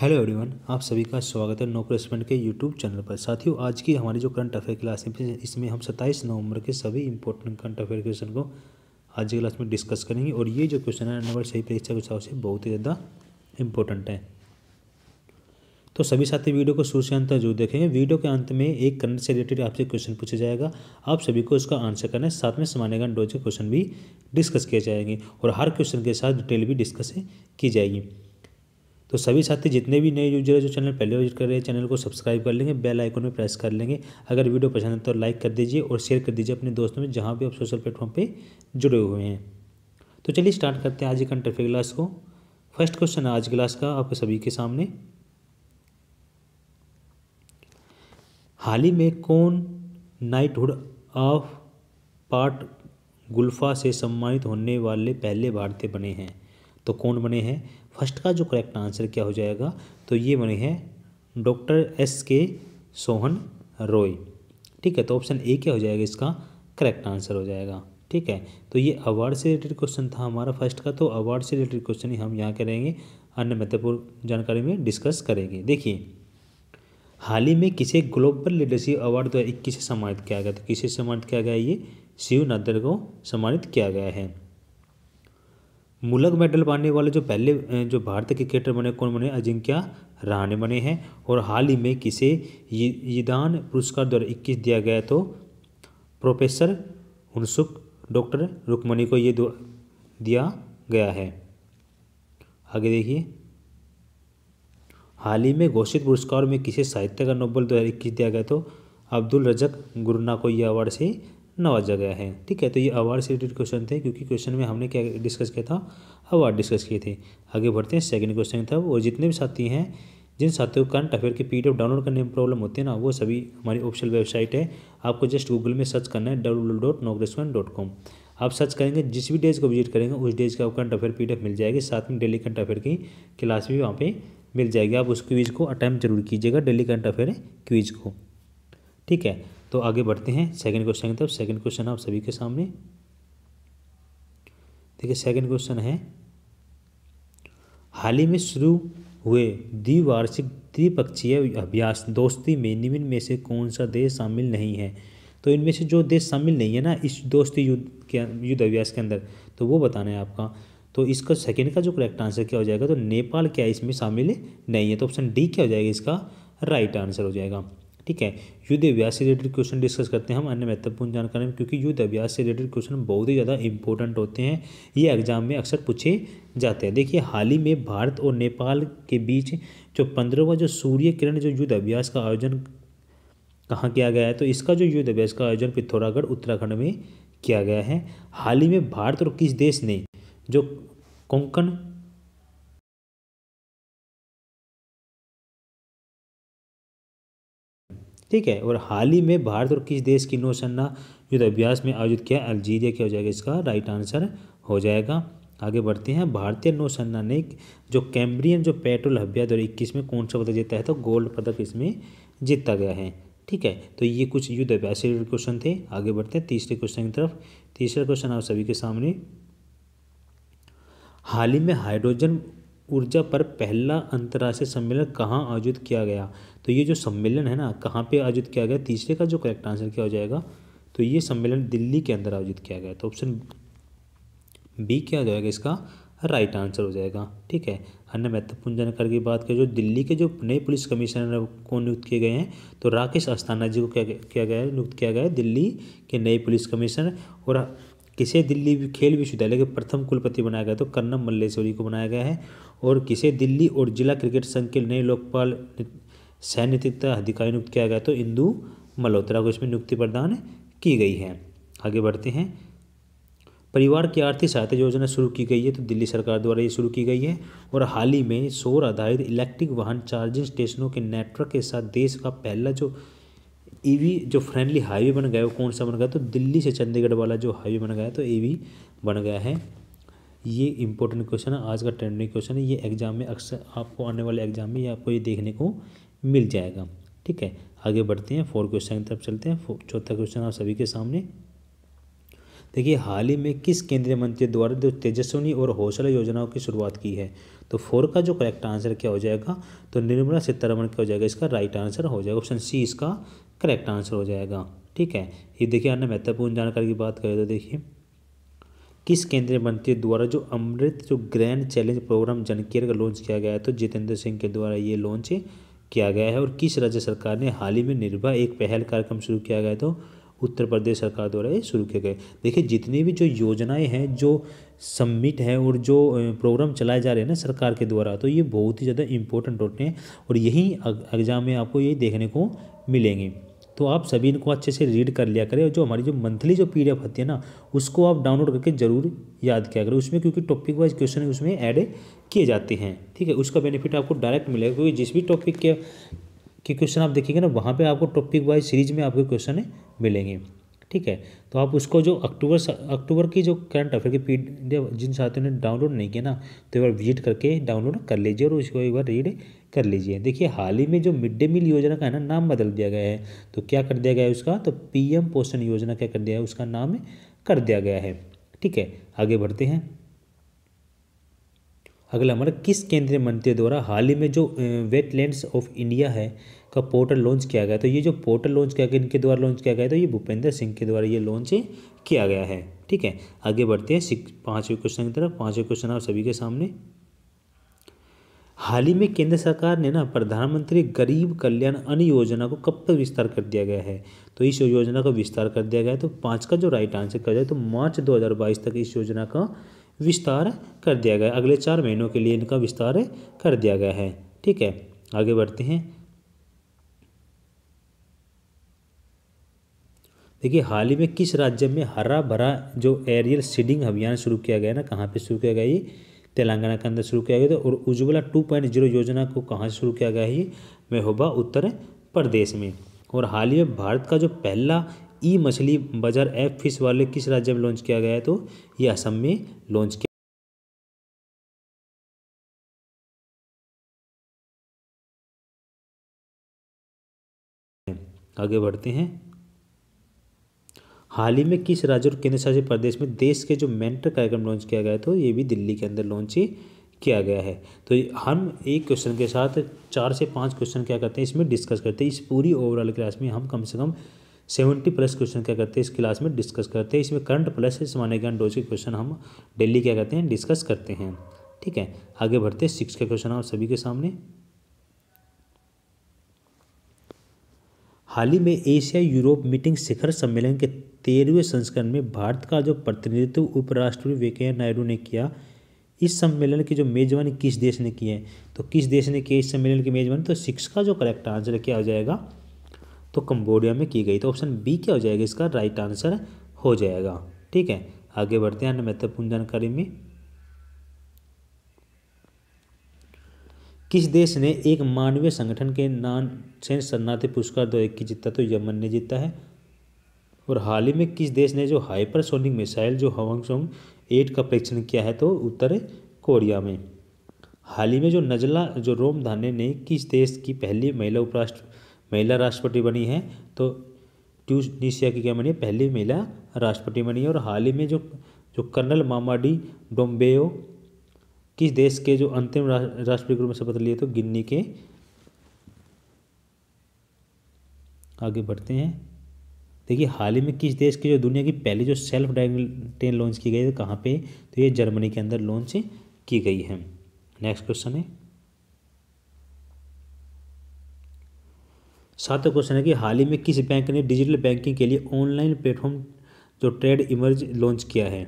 hello everyone आप सभी का स्वागत है नो प्लेसमेंट के यूट्यूब चैनल पर साथियों आज की हमारी जो करंट अफेयर क्लास है इसमें हम 27 नवंबर के सभी इंपॉर्टेंट करंट अफेयर क्वेश्चन को आज की क्लास में डिस्कस करेंगे और ये जो क्वेश्चन है नंबर सही परीक्षा के हिसाब से बहुत ही ज़्यादा इंपॉर्टेंट है तो सभी साथी वीडियो को शुरू से अंत जरूर देखेंगे वीडियो के अंत में एक करंट से रिलेटेड आपसे क्वेश्चन पूछा जाएगा आप सभी को इसका आंसर करना है साथ में गण डोज के क्वेश्चन भी डिस्कस किए जाएंगे और हर क्वेश्चन के साथ डिटेल भी डिस्कस की जाएगी तो सभी साथी जितने भी नए यूजर है जो चैनल पहले विजिट कर रहे हैं चैनल को सब्सक्राइब कर लेंगे बेल आइकन में प्रेस कर लेंगे अगर वीडियो पसंद है तो लाइक कर दीजिए और शेयर कर दीजिए अपने दोस्तों में जहाँ भी आप सोशल प्लेटफॉर्म पर जुड़े हुए हैं तो चलिए स्टार्ट करते हैं आज एक अंटरफे क्लास को फर्स्ट क्वेश्चन है आज क्लास का आपके सभी के सामने हाल ही में कौन नाइटहुड ऑफ पार्ट गुल्फा से सम्मानित होने वाले पहले भारतीय बने हैं तो कौन बने हैं फर्स्ट का जो करेक्ट आंसर क्या हो जाएगा तो ये बने हैं डॉक्टर एस के सोहन रॉय ठीक है तो ऑप्शन ए क्या हो जाएगा इसका करेक्ट आंसर हो जाएगा ठीक है तो ये अवार्ड से रिलेटेड क्वेश्चन था हमारा फर्स्ट का तो अवार्ड से रिलेटेड क्वेश्चन ही हम यहाँ करेंगे अन्य महत्वपूर्ण जानकारी में डिस्कस करेंगे देखिए हाल ही में किसे ग्लोबल लीडरशिप अवार्ड दो हज़ार इक्कीस से सम्मानित किया गया तो किसे सम्मानित किया गया ये शिव नादर को सम्मानित किया गया है मुलक मेडल पाने वाले जो पहले जो भारतीय क्रिकेटर बने कौन बने अजिंक्य रहाणे बने हैं और हाल ही में किसे यदान पुरस्कार दो इक्कीस दिया गया तो प्रोफेसर उनसुक डॉक्टर रुकमणि को ये दिया गया है आगे देखिए हाल ही में घोषित पुरस्कार में किसे साहित्य का नोबल दो हज़ार दिया गया तो अब्दुल रजक गुरना को यह अवार्ड से नवाजा गया है ठीक है तो ये अवार्ड से रिलेटेड क्वेश्चन थे क्योंकि क्वेश्चन में हमने क्या डिस्कस किया था अवार्ड डिस्कस किए थे आगे बढ़ते हैं सेकंड क्वेश्चन था और जितने भी साथी हैं जिन साथियों को करंट अफेयर के पी डाउनलोड करने में प्रॉब्लम होती है ना वो सभी हमारी ऑफिशियल वेबसाइट है आपको जस्ट गूगल में सर्च करना है डब्ल्यू आप सर्च करेंगे जिस भी डेज को विजिट करेंगे उस डेज का करंट अफेयर पी मिल जाएगी साथ में डेली करंट अफेयर की क्लास भी वहाँ पर मिल जाएगी आप उस क्वीज़ को अटैम्प्ट जरूर कीजिएगा डेली करंट अफेयर क्विज़ को ठीक है तो आगे बढ़ते हैं सेकंड क्वेश्चन की तरफ सेकंड क्वेश्चन आप सभी के सामने देखिए सेकंड क्वेश्चन है हाल ही में शुरू हुए द्विवार्षिक द्विपक्षीय अभ्यास दोस्ती में निम्न में से कौन सा देश शामिल नहीं है तो इनमें से जो देश शामिल नहीं है ना इस दोस्ती युद्ध के युद्ध अभ्यास के अंदर तो वो बताना है आपका तो इसका सेकेंड का जो करेक्ट आंसर क्या हो जाएगा तो नेपाल क्या इसमें शामिल नहीं है तो ऑप्शन डी क्या हो जाएगा इसका राइट आंसर हो जाएगा ठीक है युद्ध अभ्यास से रिलेटेड क्वेश्चन डिस्कस करते हैं हम अन्य महत्वपूर्ण जानकारी में क्योंकि युद्ध अभ्यास से रिलेटेड क्वेश्चन बहुत ही ज़्यादा इंपॉर्टेंट होते हैं ये एग्जाम में अक्सर पूछे जाते हैं देखिए हाल ही में भारत और नेपाल के बीच जो पंद्रहवा जो सूर्य किरण जो युद्ध अभ्यास का आयोजन कहाँ किया गया है तो इसका जो युद्ध अभ्यास का आयोजन पिथौरागढ़ उत्तराखंड में किया गया है हाल ही में भारत और किस देश ने जो कोंकण ठीक है और हाल ही में भारत और किस देश की नौसेना युद्ध अभ्यास में आयोजित किया अल्जीरिया क्या हो जाएगा इसका राइट आंसर हो जाएगा आगे बढ़ते हैं भारतीय नौसेना ने जो कैम्ब्रियन जो पेट्रोल हब्या दो इक्कीस में कौन सा पदक जीता है तो गोल्ड पदक इसमें जीता गया है ठीक है तो ये कुछ युद्ध अभ्यास क्वेश्चन थे आगे बढ़ते हैं तीसरे क्वेश्चन की तरफ तीसरा क्वेश्चन आप सभी के सामने हाल ही में हाइड्रोजन ऊर्जा पर पहला अंतर्राष्ट्रीय सम्मेलन कहाँ आयोजित किया गया तो ये जो सम्मेलन है ना कहाँ पे आयोजित किया गया तीसरे का जो करेक्ट आंसर क्या हो जाएगा तो ये सम्मेलन दिल्ली के अंदर आयोजित किया गया तो ऑप्शन बी क्या हो जाएगा इसका राइट आंसर हो जाएगा ठीक है अन्य महत्वपूर्ण जानकारी की बात करें जो दिल्ली के जो नए पुलिस कमिश्नर को नियुक्त किए गए हैं तो राकेश अस्थाना जी को क्या किया गया नियुक्त किया गया है दिल्ली के नए पुलिस कमिश्नर और किसे दिल्ली खेल विश्वविद्यालय के प्रथम कुलपति बनाया गया तो कन्नम मल्लेश्वरी को बनाया गया है और किसे दिल्ली और जिला क्रिकेट संघ के नए लोकपाल सैन्य अधिकारी नियुक्त किया गया तो इंदू मल्होत्रा को इसमें नियुक्ति प्रदान की गई है आगे बढ़ते हैं परिवार की आर्थिक सहायता योजना शुरू की गई है तो दिल्ली सरकार द्वारा ये शुरू की गई है और हाल ही में सौर आधारित इलेक्ट्रिक वाहन चार्जिंग स्टेशनों के नेटवर्क के साथ देश का पहला जो ईवी जो फ्रेंडली हाईवे बन गया वो कौन सा बन गया तो दिल्ली से चंडीगढ़ वाला जो हाईवे बन गया तो ईवी बन गया है ये इंपॉर्टेंट क्वेश्चन है आज का ट्रेंडिंग क्वेश्चन है ये एग्जाम में अक्सर आपको आने वाले एग्जाम में ये आपको ये देखने को मिल जाएगा ठीक है आगे बढ़ते हैं फोर क्वेश्चन की तरफ चलते हैं चौथा क्वेश्चन आप सभी के सामने देखिए हाल ही में किस केंद्रीय मंत्री द्वारा जो तेजस्वनी और हौसला योजनाओं की शुरुआत की है तो फोर का जो करेक्ट आंसर क्या हो जाएगा तो निर्मला सीतारमण क्या हो जाएगा इसका राइट आंसर हो जाएगा ऑप्शन सी इसका करेक्ट आंसर हो जाएगा ठीक है ये देखिए अन्य महत्वपूर्ण जानकारी की बात करें तो देखिए किस केंद्रीय मंत्री द्वारा जो अमृत जो ग्रैंड चैलेंज प्रोग्राम जनकेयर का लॉन्च किया गया है तो जितेंद्र सिंह के द्वारा ये लॉन्च किया गया है और किस राज्य सरकार ने हाल ही में निर्भय एक पहल कार्यक्रम शुरू किया गया है तो उत्तर प्रदेश सरकार द्वारा ये शुरू किया गया देखिए जितनी भी जो योजनाएं हैं जो सम्मिट है और जो प्रोग्राम चलाए जा रहे हैं ना सरकार के द्वारा तो ये बहुत ही ज़्यादा इम्पोर्टेंट होते हैं और यही एग्ज़ाम में आपको ये देखने को मिलेंगे तो आप सभी इनको अच्छे से रीड कर लिया करें और जो हमारी जो मंथली जो पी होती है ना उसको आप डाउनलोड करके ज़रूर याद किया करें उसमें क्योंकि टॉपिक वाइज क्वेश्चन उसमें ऐड किए जाते हैं ठीक है उसका बेनिफिट आपको डायरेक्ट मिलेगा क्योंकि जिस भी टॉपिक के क्वेश्चन आप देखेंगे ना वहाँ पर आपको टॉपिक वाइज सीरीज में आपके क्वेश्चन मिलेंगे ठीक है तो आप उसको जो अक्टूबर अक्टूबर की जो करंट अफेयर की पी जिन साथियों ने डाउनलोड नहीं किया ना तो एक बार विजिट करके डाउनलोड कर लीजिए और उसको एक बार रीड कर लीजिए देखिए हाल ही में जो मिड डे मील योजना का है ना नाम बदल दिया गया है तो क्या कर दिया गया है उसका तो पीएम पोषण योजना क्या कर दिया है उसका नाम कर दिया गया है ठीक है आगे बढ़ते हैं अगला हमारा किस केंद्रीय मंत्री द्वारा हाल ही में जो वेटलैंड्स ऑफ इंडिया है का पोर्टल लॉन्च किया गया तो ये जो पोर्टल लॉन्च किया गया इनके द्वारा लॉन्च किया गया तो ये भूपेंद्र सिंह के द्वारा ये लॉन्च किया गया है ठीक है आगे बढ़ते हैं पाँचवें क्वेश्चन की तरफ पाँचवें क्वेश्चन आप सभी के सामने हाल ही में केंद्र सरकार ने ना प्रधानमंत्री गरीब कल्याण अन्न योजना को कब तक विस्तार कर दिया गया है तो इस योजना का विस्तार कर दिया गया है तो पाँच का जो राइट आंसर कर जाए तो मार्च दो तक इस योजना का विस्तार कर दिया गया अगले चार महीनों के लिए इनका विस्तार कर दिया गया है ठीक है आगे बढ़ते हैं देखिए हाल ही में किस राज्य में हरा भरा जो एरियल सीडिंग अभियान शुरू किया गया ना कहाँ पे शुरू किया गया ये तेलंगाना के अंदर शुरू किया गया था और उज्ज्वला टू पॉइंट जीरो योजना को कहाँ से शुरू किया गया ये महोबा उत्तर प्रदेश में और हाल ही में भारत का जो पहला ई मछली बाजार ऐप फिश वाले किस राज्य में लॉन्च किया गया है तो ये असम में लॉन्च किया आगे बढ़ते हैं हाल ही में किस राज्य और केंद्र शासित प्रदेश में देश के जो मेंटर कार्यक्रम लॉन्च किया गया तो ये भी दिल्ली के अंदर लॉन्च किया गया है तो हम एक क्वेश्चन के साथ चार से पांच क्वेश्चन क्या करते हैं इसमें डिस्कस करते हैं इस पूरी ओवरऑल क्लास में हम कम से कम सेवेंटी प्लस क्वेश्चन क्या करते हैं इस क्लास में डिस्कस करते हैं इसमें करंट प्लस सामान्य ज्ञान डोज के क्वेश्चन हम डेली क्या करते हैं डिस्कस करते हैं ठीक है आगे बढ़ते हैं सिक्स का क्वेश्चन आप सभी के सामने हाल ही में एशिया यूरोप मीटिंग शिखर सम्मेलन के तेरहवें संस्करण में भारत का जो प्रतिनिधित्व उपराष्ट्रपति वेंकैया नायडू ने किया इस सम्मेलन की जो मेजबानी किस देश ने की है तो किस देश ने किया इस सम्मेलन की मेजबानी तो सिक्स का जो करेक्ट आंसर क्या हो जाएगा तो कंबोडिया में की गई तो ऑप्शन बी क्या हो जाएगा इसका राइट आंसर हो जाएगा ठीक है आगे बढ़ते हैं अन्य महत्वपूर्ण जानकारी में किस देश ने एक मानवीय संगठन के नान सेन शरणार्थी पुरस्कार दो एक की जीता तो यमन ने जीता है और हाल ही में किस देश ने जो हाइपरसोनिक मिसाइल जो हवंगसोंग एट का परीक्षण किया है तो उत्तर कोरिया में हाल ही में जो नजला जो रोम धाने ने किस देश की पहली महिला उपराष्ट्र महिला राष्ट्रपति बनी है तो ट्यूनिशिया की क्या बनी है पहली महिला राष्ट्रपति बनी है और हाल ही में जो जो कर्नल मामाडी डोम्बेओ किस देश के जो अंतिम राष्ट्रपति के रूप में शपथ लिए तो गिन्नी के आगे बढ़ते हैं देखिए हाल ही में किस देश की जो दुनिया की पहली जो सेल्फ ड्राइविंग ट्रेन लॉन्च की गई है तो कहाँ पे तो ये जर्मनी के अंदर लॉन्च की गई है नेक्स्ट क्वेश्चन है सातवां क्वेश्चन है कि हाल ही में किस बैंक ने डिजिटल बैंकिंग के लिए ऑनलाइन प्लेटफॉर्म जो ट्रेड इमर्ज लॉन्च किया है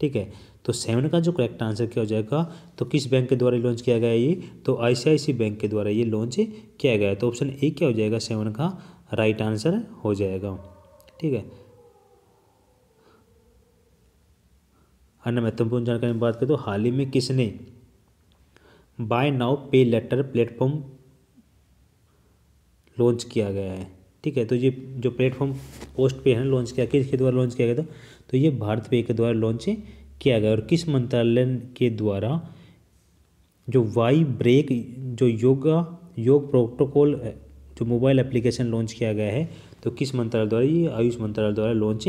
ठीक है तो सेवन का जो करेक्ट आंसर क्या हो जाएगा तो किस बैंक के द्वारा लॉन्च किया गया ये तो आईसीआईसी बैंक के द्वारा ये लॉन्च किया गया तो ऑप्शन ए क्या हो जाएगा सेवन का राइट आंसर हो जाएगा ठीक है अन्य महत्वपूर्ण जानकारी में बात करें तो हाल ही में किसने buy now pay later platform launch किया गया है ठीक है तो ये जो प्लेटफॉर्म पोस्ट पे है लॉन्च किया किसके द्वारा लॉन्च किया गया था तो ये भारत पे के द्वारा लॉन्च किया गया और किस मंत्रालय के द्वारा जो वाई ब्रेक जो योगा योग प्रोटोकॉल जो मोबाइल एप्लीकेशन लॉन्च किया गया है तो किस मंत्रालय द्वारा ये आयुष मंत्रालय द्वारा लॉन्च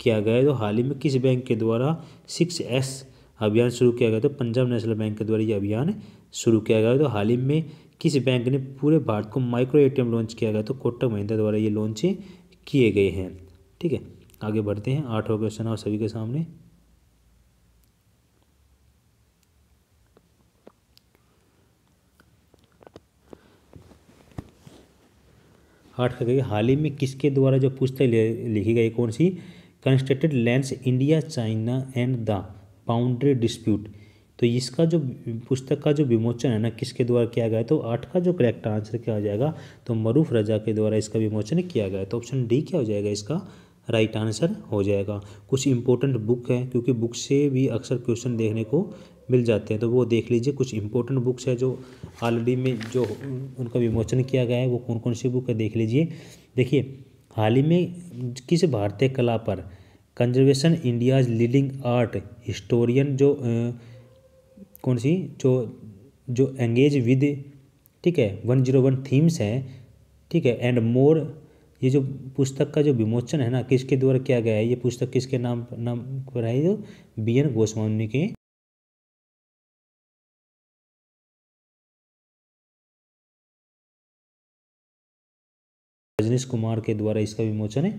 किया गया है तो हाल ही में किस बैंक के द्वारा सिक्स एस अभियान शुरू किया गया तो पंजाब नेशनल बैंक के द्वारा ये अभियान शुरू किया गया तो हाल ही में किस बैंक ने पूरे भारत को माइक्रो एटीएम लॉन्च किया गया तो कोटक महिंद्रा द्वारा ये लॉन्च किए गए हैं ठीक है आगे बढ़ते हैं आठवा क्वेश्चन और सभी के सामने आठ का हाल ही में किसके द्वारा जो पुस्तक लिखी गई कौन सी constructed lands India China and the boundary dispute तो इसका जो पुस्तक का जो विमोचन है ना किसके द्वारा किया गया तो आठ का जो करेक्ट आंसर क्या हो जाएगा तो मरूफ रजा के द्वारा इसका विमोचन किया गया तो ऑप्शन डी क्या हो जाएगा इसका राइट right आंसर हो जाएगा कुछ इंपॉर्टेंट बुक है क्योंकि बुक से भी अक्सर क्वेश्चन देखने को मिल जाते हैं तो वो देख लीजिए कुछ इंपॉर्टेंट बुक्स है जो ऑलरेडी में जो उनका विमोचन किया गया है वो कौन कौन सी बुक है देख लीजिए देखिए हाल ही में किस भारतीय कला पर conservation India's leading art historian जो कौन सी जो जो एंगेज विद ठीक है वन जीरो वन थीम्स है ठीक है एंड मोर ये जो पुस्तक का जो विमोचन है ना किसके द्वारा किया गया है ये पुस्तक किसके नाम नाम पर है जो बी एन गोस्वामी के रजनीश कुमार के द्वारा इसका विमोचन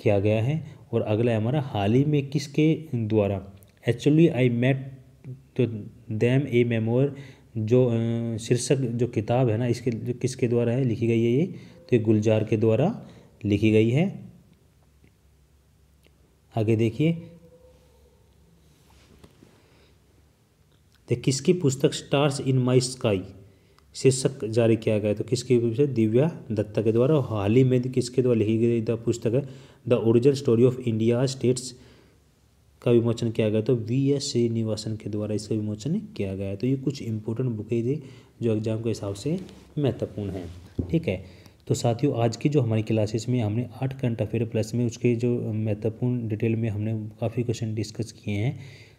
किया गया है और अगला हमारा हाल ही में किसके द्वारा एक्चुअली आई मेट तो दैम ए मेमोर जो शीर्षक जो किताब है ना इसके जो किसके द्वारा है लिखी गई है ये तो ये गुलजार के द्वारा लिखी गई है आगे देखिए तो किसकी पुस्तक स्टार्स इन माई स्काई शीर्षक जारी किया गया तो किसकी से दिव्या दत्ता के द्वारा हाल ही में किसके द्वारा लिखी गई द पुस्तक है the original story of India states का विमोचन किया गया तो वी एस श्रीनिवासन के द्वारा इसका विमोचन किया गया तो ये कुछ इंपॉर्टेंट बुकें थी जो एग्जाम के हिसाब से महत्वपूर्ण है ठीक है तो साथियों आज की जो हमारी क्लासेस में हमने आठ करंट अफेयर प्लस में उसके जो महत्वपूर्ण डिटेल में हमने काफ़ी क्वेश्चन डिस्कस किए हैं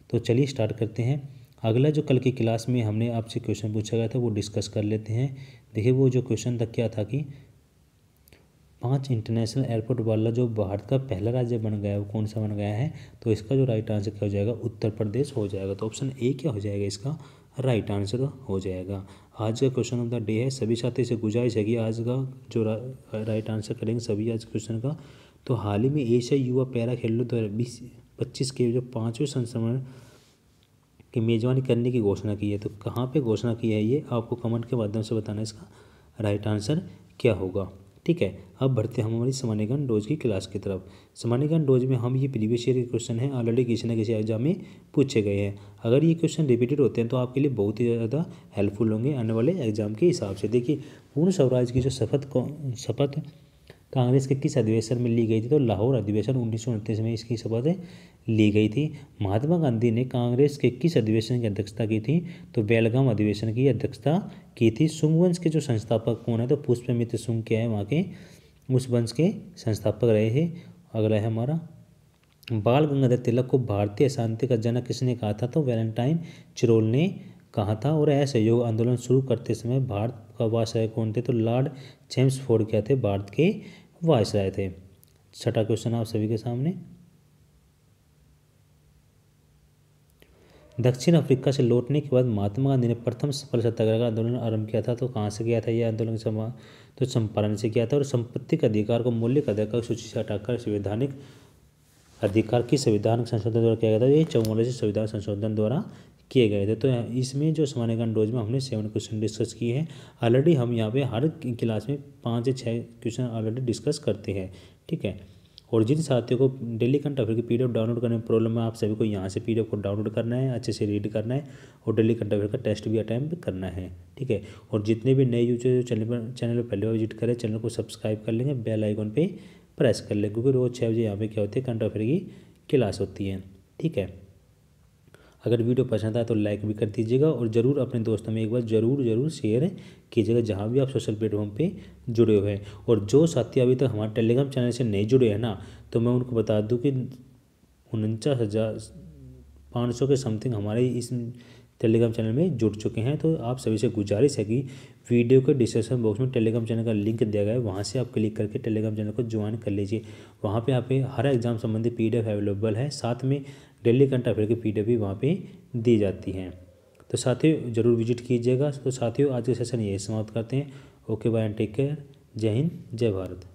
तो चलिए स्टार्ट करते हैं अगला जो कल की क्लास में हमने आपसे क्वेश्चन पूछा गया था वो डिस्कस कर लेते हैं देखिए वो जो क्वेश्चन था क्या था कि पाँच इंटरनेशनल एयरपोर्ट वाला जो भारत का पहला राज्य बन गया है वो कौन सा बन गया है तो इसका जो राइट आंसर क्या हो जाएगा उत्तर प्रदेश हो जाएगा तो ऑप्शन ए क्या हो जाएगा इसका राइट आंसर हो जाएगा आज का क्वेश्चन ऑफ द डे है सभी साथी से गुजारिश है कि आज का जो रा, राइट आंसर करेंगे सभी आज क्वेश्चन का तो हाल ही में एशिया युवा पैरा खेलों द्वारा बीस पच्चीस के जो पाँचवें संस्करण की मेज़बानी करने की घोषणा की है तो कहाँ पर घोषणा की है ये आपको कमेंट के माध्यम से बताना इसका राइट आंसर क्या होगा ठीक है अब बढ़ते हैं हमारी सामान्यकरण डोज की क्लास की तरफ सामान्यकरण डोज में हम ये प्रीवियस ईयर के क्वेश्चन हैं ऑलरेडी किसी न किसी एग्जाम में पूछे गए हैं अगर ये क्वेश्चन रिपीटेड होते हैं तो आपके लिए बहुत ही ज़्यादा हेल्पफुल होंगे आने वाले एग्जाम के हिसाब से देखिए पूर्ण स्वराज की जो शपथ शपथ कांग्रेस के किस अधिवेशन में ली गई थी तो लाहौर अधिवेशन उन्नीस में इसकी शपथ ली गई थी महात्मा गांधी ने कांग्रेस के किस अधिवेशन की अध्यक्षता की थी तो बेलगाम अधिवेशन की अध्यक्षता की थी सुंग वंश के जो संस्थापक कौन है तो पुष्प मित्र सुंग क्या है वहाँ के उस वंश के संस्थापक रहे हैं अगला है हमारा बाल गंगाधर तिलक को भारतीय शांति का जनक किसने कहा था तो वैलेंटाइन चिरोल ने कहा था और असहयोग आंदोलन शुरू करते समय भारत का वास कौन थे तो लॉर्ड चेम्स फोर्ड क्या थे भारत के वॉइस वायसराय थे छठा क्वेश्चन आप सभी के सामने दक्षिण अफ्रीका से लौटने के बाद महात्मा गांधी ने प्रथम सफल सत्याग्रह का आंदोलन आरंभ किया था तो कहाँ से किया था यह आंदोलन समा तो चंपारण से किया था और संपत्ति के अधिकार को मूल्य का अधिकार सूची से हटाकर संवैधानिक अधिकार की संविधान संशोधन द्वारा किया गया था ये चौवालीस संविधान संशोधन द्वारा किए गए थे तो इसमें जो ज्ञान डोज में हमने सेवन क्वेश्चन डिस्कस किए हैं ऑलरेडी हम यहाँ पे हर क्लास में पाँच या छः क्वेश्चन ऑलरेडी डिस्कस करते हैं ठीक है और जिन साथियों को डेली कंट अफेयर की पी डाउनलोड करने में प्रॉब्लम है आप सभी को यहाँ से पी को डाउनलोड करना है अच्छे से रीड करना है और डेली कंट अफेयर का टेस्ट भी अटैम्प करना है ठीक है और जितने भी नए यूजर चैनल पर चैनल पर पहले विजिट करें चैनल को सब्सक्राइब कर लेंगे बेल आइकॉन पर प्रेस कर लें क्योंकि रोज़ छः बजे यहाँ पर क्या होती है कंट अफेयर की क्लास होती है ठीक है अगर वीडियो पसंद आए तो लाइक भी कर दीजिएगा और ज़रूर अपने दोस्तों में एक बार ज़रूर ज़रूर शेयर कीजिएगा जहाँ भी आप सोशल प्लेटफॉर्म पे जुड़े हुए हैं और जो साथी अभी तक हमारे टेलीग्राम चैनल से नहीं जुड़े हैं ना तो मैं उनको बता दूँ कि उनचास हज़ार पाँच सौ के समथिंग हमारे इस टेलीग्राम चैनल में जुड़ चुके हैं तो आप सभी से गुजारिश है कि वीडियो के डिस्क्रिप्शन बॉक्स में टेलीग्राम चैनल का लिंक दिया गया है वहाँ से आप क्लिक करके टेलीग्राम चैनल को ज्वाइन कर लीजिए वहाँ पे आप हर एग्ज़ाम संबंधी पीडीएफ अवेलेबल है साथ में डेली घंटा फिर की पीडब्ल्यू वहाँ पे दी जाती हैं तो साथियों ज़रूर विजिट कीजिएगा तो साथियों आज का सेशन यही समाप्त करते हैं okay bye and take care जय हिंद जय भारत